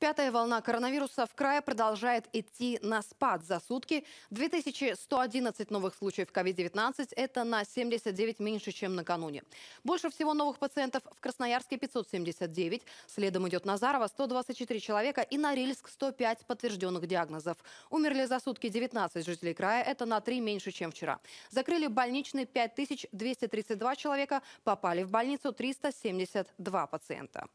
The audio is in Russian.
Пятая волна коронавируса в крае продолжает идти на спад. За сутки 2111 новых случаев COVID-19 – это на 79 меньше, чем накануне. Больше всего новых пациентов в Красноярске 579, следом идет Назарова 124 человека и Норильск 105 подтвержденных диагнозов. Умерли за сутки 19 жителей края, это на 3 меньше, чем вчера. Закрыли больничный 5232 человека, попали в больницу 372 пациента.